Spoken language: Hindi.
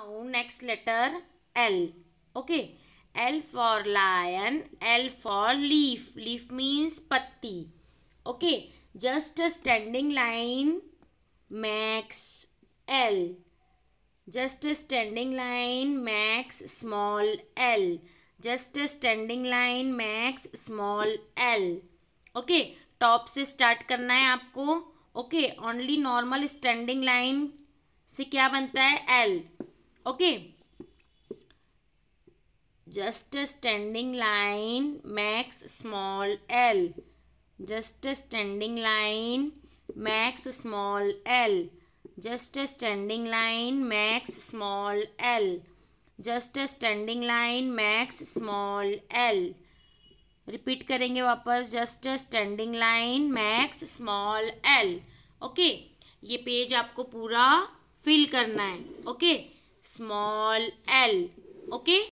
now next letter L. Okay. L for lion, L for leaf. Leaf means patti. Okay. Just a standing line max L. Just a standing line max small L. Just a standing line max small L. Okay. Top से स्टार्ट करना है आपको okay only normal standing line से क्या बनता है L okay just standing line max small L just standing line max small L just standing line max small L just standing line max small L repeat करेंगे वापस just standing line max small L okay ये पेज आपको पूरा फिल करना है okay okay? small l okay